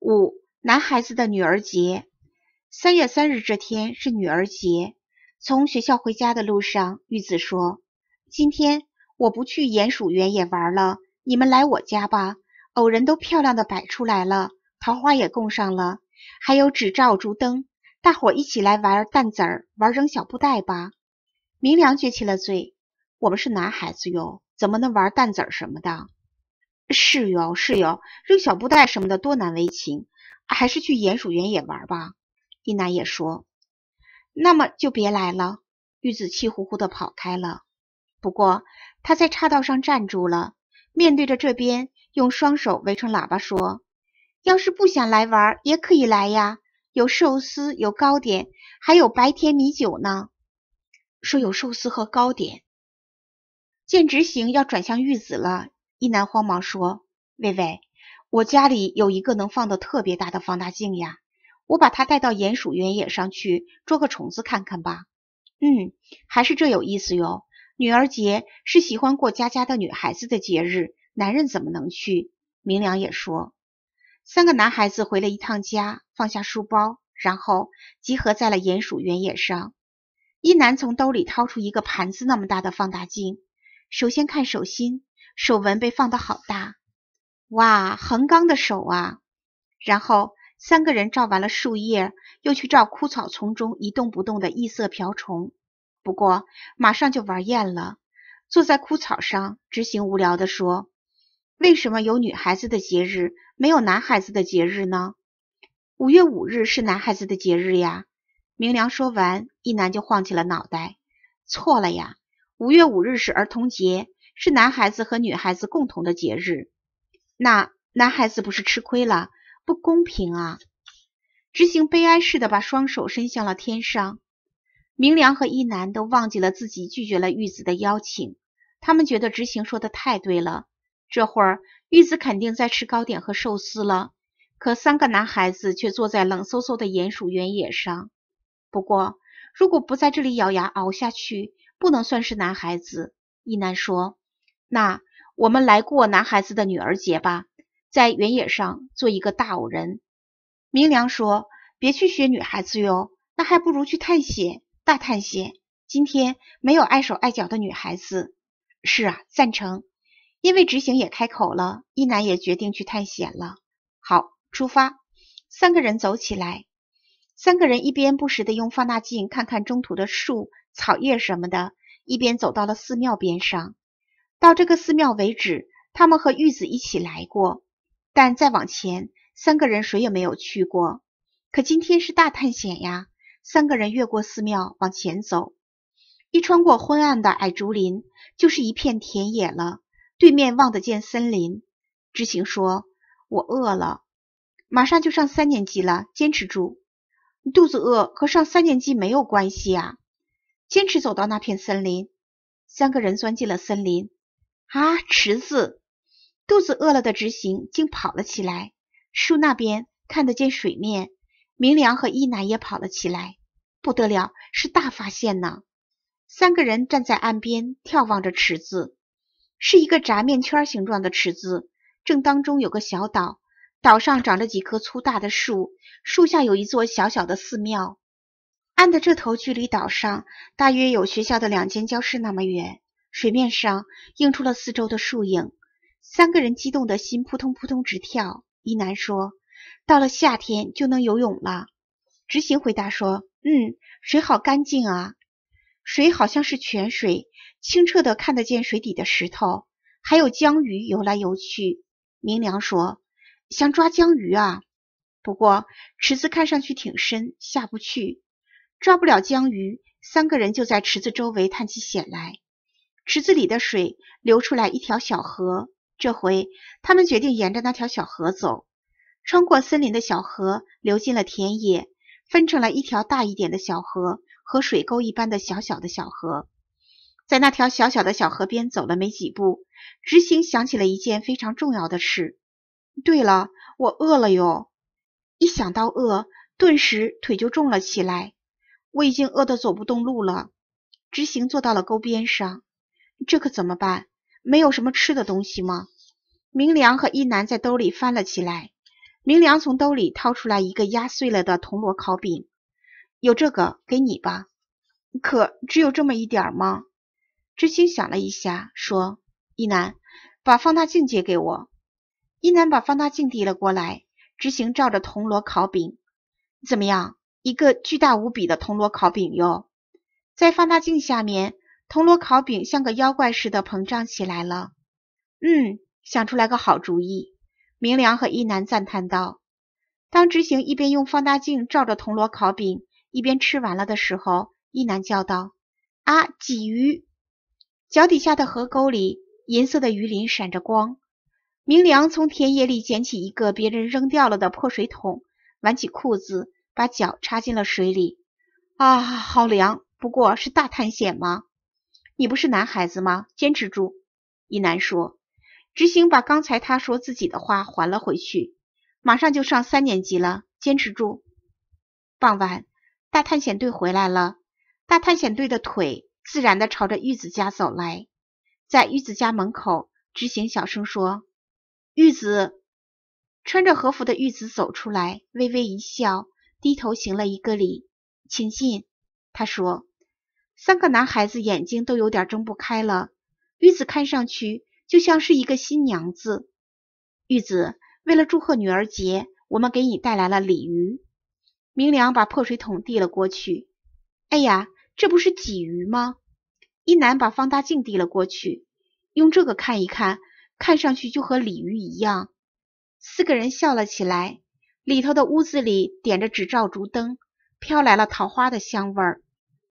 五男孩子的女儿节，三月三日这天是女儿节。从学校回家的路上，玉子说：“今天我不去鼹鼠园也玩了，你们来我家吧。偶人都漂亮的摆出来了，桃花也供上了，还有纸罩、竹灯，大伙一起来玩弹子儿，玩扔小布袋吧。”明良撅起了嘴：“我们是男孩子哟，怎么能玩弹子儿什么的？”是哟，是哟，扔小布袋什么的多难为情，还是去鼹鼠园也玩吧。一男也说：“那么就别来了。”玉子气呼呼的跑开了。不过他在岔道上站住了，面对着这边，用双手围成喇叭说：“要是不想来玩，也可以来呀，有寿司，有糕点，还有白天米酒呢。”说有寿司和糕点。见执行要转向玉子了。一男慌忙说：“微微，我家里有一个能放的特别大的放大镜呀，我把它带到鼹鼠原野上去捉个虫子看看吧。”“嗯，还是这有意思哟。”“女儿节是喜欢过家家的女孩子的节日，男人怎么能去？”明良也说。三个男孩子回了一趟家，放下书包，然后集合在了鼹鼠原野上。一男从兜里掏出一个盘子那么大的放大镜，首先看手心。手纹被放的好大，哇，横纲的手啊！然后三个人照完了树叶，又去照枯草丛中一动不动的异色瓢虫。不过马上就玩厌了，坐在枯草上，执行无聊的说：“为什么有女孩子的节日，没有男孩子的节日呢？”五月五日是男孩子的节日呀！明良说完，一男就晃起了脑袋，错了呀，五月五日是儿童节。是男孩子和女孩子共同的节日，那男孩子不是吃亏了，不公平啊！执行悲哀似的把双手伸向了天上。明良和一男都忘记了自己拒绝了玉子的邀请，他们觉得执行说的太对了。这会儿玉子肯定在吃糕点和寿司了，可三个男孩子却坐在冷飕飕的鼹鼠原野上。不过，如果不在这里咬牙熬下去，不能算是男孩子。一男说。那我们来过男孩子的女儿节吧，在原野上做一个大偶人。明良说：“别去学女孩子哟，那还不如去探险，大探险。今天没有碍手碍脚的女孩子。”是啊，赞成。因为执行也开口了，一男也决定去探险了。好，出发。三个人走起来，三个人一边不时的用放大镜看看中途的树、草叶什么的，一边走到了寺庙边上。到这个寺庙为止，他们和玉子一起来过，但再往前，三个人谁也没有去过。可今天是大探险呀！三个人越过寺庙往前走，一穿过昏暗的矮竹林，就是一片田野了。对面望得见森林。知行说：“我饿了，马上就上三年级了，坚持住。”肚子饿和上三年级没有关系啊！坚持走到那片森林。三个人钻进了森林。啊！池子，肚子饿了的直行竟跑了起来。树那边看得见水面，明良和一男也跑了起来。不得了，是大发现呢！三个人站在岸边眺望着池子，是一个炸面圈形状的池子，正当中有个小岛，岛上长着几棵粗大的树，树下有一座小小的寺庙。岸的这头距离岛上大约有学校的两间教室那么远。水面上映出了四周的树影，三个人激动的心扑通扑通直跳。一男说：“到了夏天就能游泳了。”直行回答说：“嗯，水好干净啊，水好像是泉水，清澈的看得见水底的石头，还有江鱼游来游去。”明良说：“想抓江鱼啊，不过池子看上去挺深，下不去，抓不了江鱼。”三个人就在池子周围探起险来。池子里的水流出来一条小河，这回他们决定沿着那条小河走。穿过森林的小河流进了田野，分成了一条大一点的小河和水沟一般的小小的小河。在那条小小的小河边走了没几步，执行想起了一件非常重要的事。对了，我饿了哟！一想到饿，顿时腿就重了起来。我已经饿得走不动路了。执行坐到了沟边上。这可怎么办？没有什么吃的东西吗？明良和一楠在兜里翻了起来。明良从兜里掏出来一个压碎了的铜锣烤饼，有这个给你吧。可只有这么一点吗？知青想了一下，说：“一楠，把放大镜借给我。”一楠把放大镜递了过来。执行照着铜锣烤饼，怎么样？一个巨大无比的铜锣烤饼哟，在放大镜下面。铜锣烤饼像个妖怪似的膨胀起来了。嗯，想出来个好主意，明良和一男赞叹道。当执行一边用放大镜照着铜锣烤饼，一边吃完了的时候，一男叫道：“啊，鲫鱼！脚底下的河沟里，银色的鱼鳞闪着光。”明良从田野里捡起一个别人扔掉了的破水桶，挽起裤子，把脚插进了水里。啊，好凉！不过，是大探险吗？你不是男孩子吗？坚持住！一男说。执行把刚才他说自己的话还了回去。马上就上三年级了，坚持住！傍晚，大探险队回来了。大探险队的腿自然地朝着玉子家走来。在玉子家门口，执行小声说：“玉子。”穿着和服的玉子走出来，微微一笑，低头行了一个礼：“请进。”他说。三个男孩子眼睛都有点睁不开了，玉子看上去就像是一个新娘子。玉子，为了祝贺女儿节，我们给你带来了鲤鱼。明良把破水桶递了过去。哎呀，这不是鲫鱼吗？一男把放大镜递了过去，用这个看一看，看上去就和鲤鱼一样。四个人笑了起来。里头的屋子里点着纸罩烛灯，飘来了桃花的香味儿。